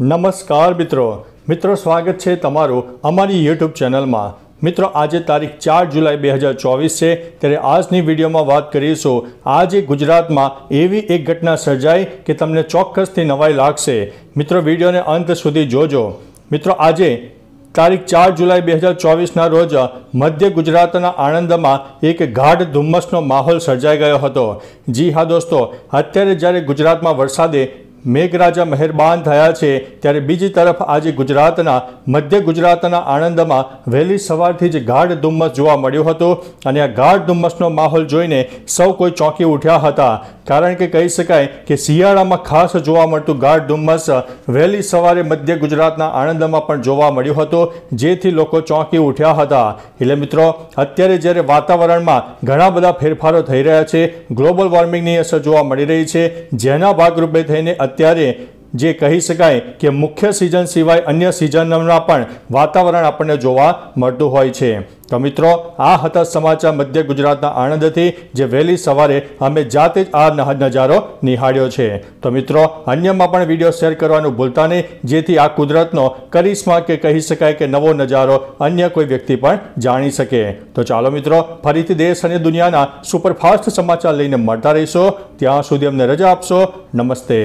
નમસ્કાર મિત્રો મિત્રો સ્વાગત છે તમારું અમારી યુટ્યુબ ચેનલમાં મિત્રો આજે તારીખ ચાર જુલાઈ બે હજાર ચોવીસ છે ત્યારે આજની વિડીયોમાં વાત કરીશું આજે ગુજરાતમાં એવી એક ઘટના સર્જાઈ કે તમને ચોક્કસથી નવાઈ લાગશે મિત્રો વિડીયોને અંત સુધી જોજો મિત્રો આજે તારીખ ચાર જુલાઈ બે હજાર ચોવીસના રોજ મધ્ય ગુજરાતના આણંદમાં એક ગાઢ ધુમ્મસનો માહોલ સર્જાઈ ગયો હતો જી હા દોસ્તો અત્યારે જ્યારે ગુજરાતમાં વરસાદે મેઘરાજા મહેરબાન થયા છે ત્યારે બીજી તરફ આજે ગુજરાતના મધ્ય ગુજરાતના આણંદમાં વહેલી સવારથી જ ગાઢ ધુમ્મસ જોવા મળ્યો હતો અને આ ગાઢ ધુમ્મસનો માહોલ જોઈને સૌ કોઈ ચોંકી ઉઠ્યા હતા કારણ કે કહી શકાય કે શિયાળામાં ખાસ જોવા મળતું ગાઢ ધુમ્મસ વહેલી સવારે મધ્ય ગુજરાતના આણંદમાં પણ જોવા મળ્યો હતો જેથી લોકો ચોંકી ઉઠ્યા હતા એટલે મિત્રો અત્યારે જ્યારે વાતાવરણમાં ઘણા બધા ફેરફારો થઈ રહ્યા છે ગ્લોબલ વોર્મિંગની અસર જોવા મળી રહી છે જેના ભાગરૂપે થઈને અત્યારે જે કહી શકાય કે મુખ્ય સિઝન સિવાય અન્ય સિઝનમાં પણ વાતાવરણ આપણને જોવા મળતું હોય છે તો મિત્રો આ હતા સમાચાર મધ્ય ગુજરાતના આણંદથી જે વહેલી સવારે અમે જાતે જ આ નજારો નિહાળ્યો છે તો મિત્રો અન્યમાં પણ વિડીયો શેર કરવાનું ભૂલતા નહીં જેથી આ કુદરતનો કરિશ્મા કે કહી શકાય કે નવો નજારો અન્ય કોઈ વ્યક્તિ પણ જાણી શકે તો ચાલો મિત્રો ફરીથી દેશ અને દુનિયાના સુપરફાસ્ટ સમાચાર લઈને મળતા રહીશો ત્યાં સુધી અમને રજા આપશો નમસ્તે